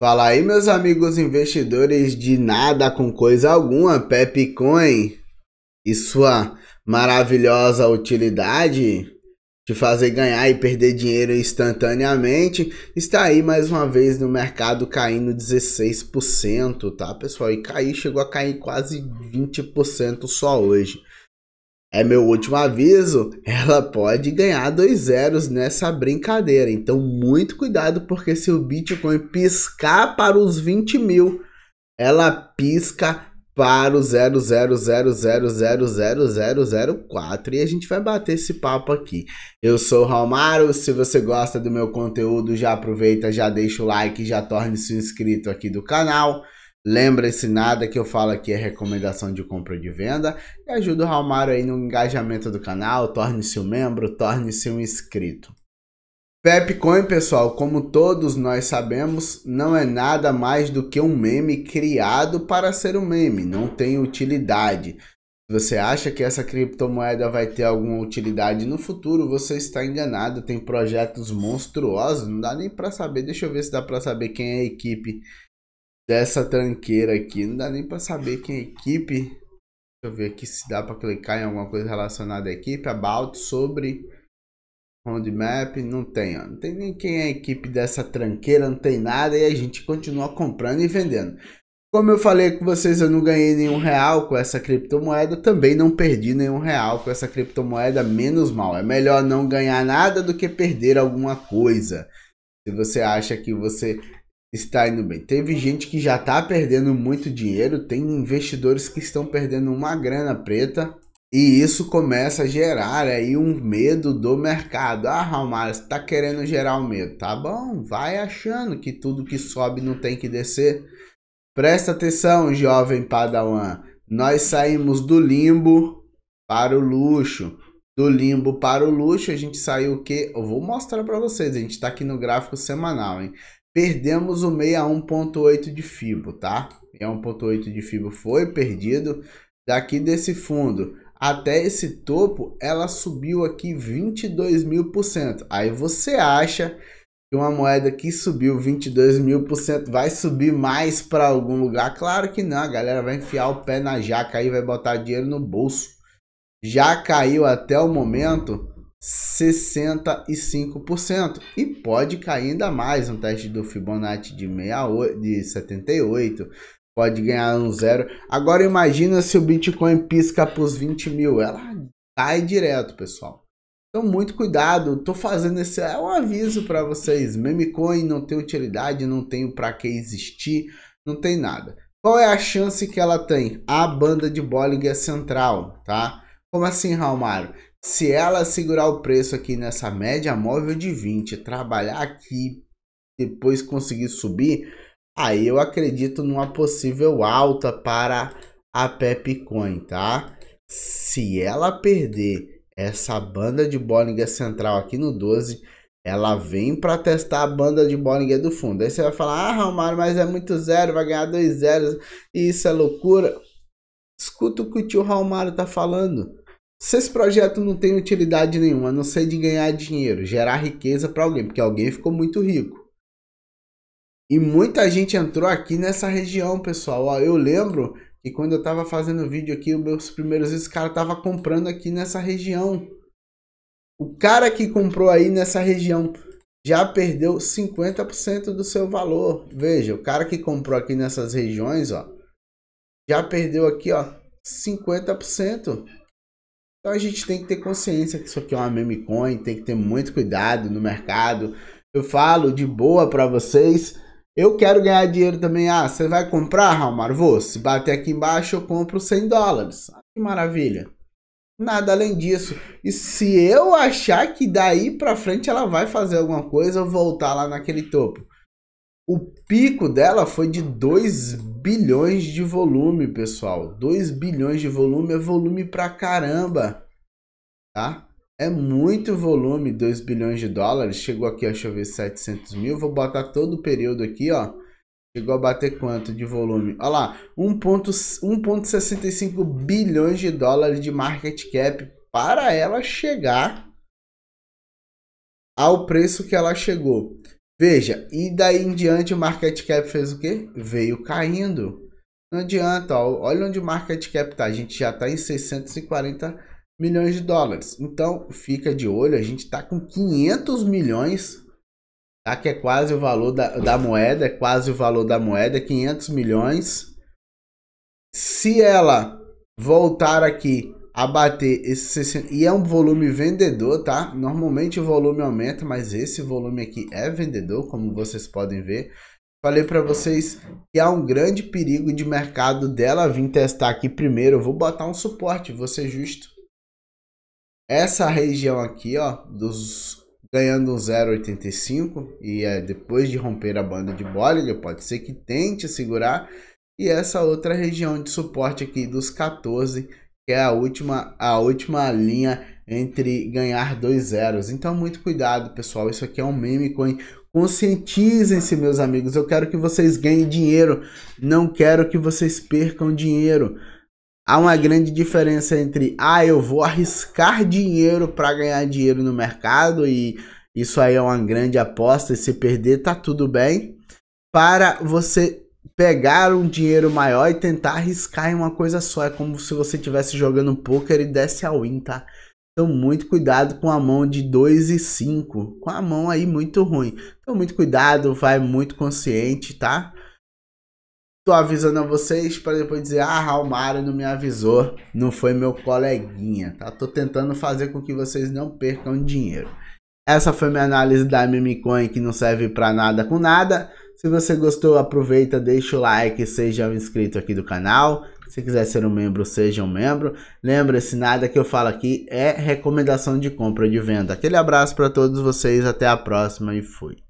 Fala aí, meus amigos investidores de nada com coisa alguma, Pepe Coin e sua maravilhosa utilidade de fazer ganhar e perder dinheiro instantaneamente, está aí mais uma vez no mercado caindo 16%, tá, pessoal? E cair, chegou a cair quase 20% só hoje é meu último aviso, ela pode ganhar dois zeros nessa brincadeira. Então, muito cuidado, porque se o Bitcoin piscar para os 20 mil, ela pisca para o 000000004 e a gente vai bater esse papo aqui. Eu sou o Romaro, se você gosta do meu conteúdo, já aproveita, já deixa o like, já torne-se inscrito aqui do canal. Lembre-se nada que eu falo aqui é recomendação de compra e de venda e ajuda o Raulmário aí no engajamento do canal, torne-se um membro, torne-se um inscrito. Pepcoin, pessoal, como todos nós sabemos, não é nada mais do que um meme criado para ser um meme, não tem utilidade. Se você acha que essa criptomoeda vai ter alguma utilidade no futuro, você está enganado. Tem projetos monstruosos, não dá nem para saber. Deixa eu ver se dá para saber quem é a equipe dessa tranqueira aqui. Não dá nem pra saber quem é equipe. Deixa eu ver aqui se dá pra clicar em alguma coisa relacionada à equipe. About, sobre, roadmap. Não tem, ó. Não tem nem quem é equipe dessa tranqueira, não tem nada. E a gente continua comprando e vendendo. Como eu falei com vocês, eu não ganhei nenhum real com essa criptomoeda, também não perdi nenhum real com essa criptomoeda, menos mal. É melhor não ganhar nada do que perder alguma coisa. Se você acha que você está indo bem. Teve gente que já está perdendo muito dinheiro, tem investidores que estão perdendo uma grana preta. E isso começa a gerar aí um medo do mercado. Ah, Ramalho, você está querendo gerar o um medo. Tá bom, vai achando que tudo que sobe não tem que descer. Presta atenção, jovem padawan. Nós saímos do limbo para o luxo. Do limbo para o luxo, a gente saiu o quê? Eu vou mostrar para vocês, a gente está aqui no gráfico semanal, hein? Perdemos o 61.8 a 1.8 de FIBO, tá? É 1.8 de FIBO foi perdido. Daqui desse fundo até esse topo, ela subiu aqui 22 mil por cento. Aí você acha que uma moeda que subiu 22 mil por cento vai subir mais para algum lugar? Claro que não, a galera vai enfiar o pé na jaca e vai botar dinheiro no bolso. Já caiu até o momento 65% e pode cair ainda mais um teste do Fibonacci de, 68, de 78 pode ganhar um zero agora imagina se o Bitcoin pisca para os 20 mil ela cai direto pessoal então muito cuidado tô fazendo esse é um aviso para vocês meme coin não tem utilidade não tem para que existir não tem nada qual é a chance que ela tem a banda de Bollinger Central tá como assim Raul Mário se ela segurar o preço aqui nessa média móvel de 20, trabalhar aqui, depois conseguir subir, aí eu acredito numa possível alta para a Pepcoin, tá? Se ela perder essa banda de Bollinger Central aqui no 12, ela vem para testar a banda de Bollinger do fundo. Aí você vai falar, ah, Romário, mas é muito zero, vai ganhar dois zeros, e isso é loucura. Escuta o que o tio Mário tá falando se esse projeto não tem utilidade nenhuma, a não ser de ganhar dinheiro, gerar riqueza para alguém, porque alguém ficou muito rico. E muita gente entrou aqui nessa região, pessoal. eu lembro que quando eu estava fazendo vídeo aqui, os meus primeiros vídeos, cara tava comprando aqui nessa região. O cara que comprou aí nessa região já perdeu 50% do seu valor. Veja, o cara que comprou aqui nessas regiões, ó, já perdeu aqui, ó, 50%. Então a gente tem que ter consciência que isso aqui é uma meme coin, tem que ter muito cuidado no mercado. Eu falo de boa para vocês. Eu quero ganhar dinheiro também. Ah, você vai comprar, Raul Vou. Se bater aqui embaixo, eu compro 100 dólares. Ah, que maravilha. Nada além disso. E se eu achar que daí para frente ela vai fazer alguma coisa, eu voltar lá naquele topo. O pico dela foi de 2 bilhões de volume, pessoal. 2 bilhões de volume é volume pra caramba tá? É muito volume, 2 bilhões de dólares. Chegou aqui, ó, deixa eu ver, 700 mil. Vou botar todo o período aqui, ó. Chegou a bater quanto de volume? Olha lá, 1,65 bilhões de dólares de market cap para ela chegar ao preço que ela chegou. Veja, e daí em diante o market cap fez o quê? Veio caindo. Não adianta, ó, olha onde o market cap tá. A gente já tá em 640 milhões de dólares. Então, fica de olho, a gente está com 500 milhões, tá? que é quase o valor da, da moeda, é quase o valor da moeda, 500 milhões. Se ela voltar aqui a bater esse e é um volume vendedor, tá? Normalmente o volume aumenta, mas esse volume aqui é vendedor, como vocês podem ver. Falei para vocês que há um grande perigo de mercado dela vir testar aqui primeiro. Eu vou botar um suporte, vou ser justo. Essa região aqui, ó, dos ganhando 0,85 e é, depois de romper a banda de Bollinger, pode ser que tente segurar. E essa outra região de suporte aqui dos 14, que é a última, a última linha entre ganhar dois zeros. Então, muito cuidado, pessoal. Isso aqui é um meme coin. Conscientizem-se, meus amigos. Eu quero que vocês ganhem dinheiro. Não quero que vocês percam dinheiro. Há uma grande diferença entre, ah, eu vou arriscar dinheiro para ganhar dinheiro no mercado e isso aí é uma grande aposta e se perder tá tudo bem, para você pegar um dinheiro maior e tentar arriscar em uma coisa só. É como se você estivesse jogando poker e desse a win, tá? Então, muito cuidado com a mão de 2 e 5. Com a mão aí muito ruim. Então, muito cuidado, vai muito consciente, tá? tô avisando a vocês para depois dizer, ah, o Mário não me avisou, não foi meu coleguinha, tá? Tô tentando fazer com que vocês não percam dinheiro. Essa foi minha análise da Mimicoin que não serve para nada com nada. Se você gostou, aproveita, deixa o like, seja um inscrito aqui do canal. Se quiser ser um membro, seja um membro. Lembra-se, nada que eu falo aqui é recomendação de compra ou de venda. Aquele abraço para todos vocês, até a próxima e fui.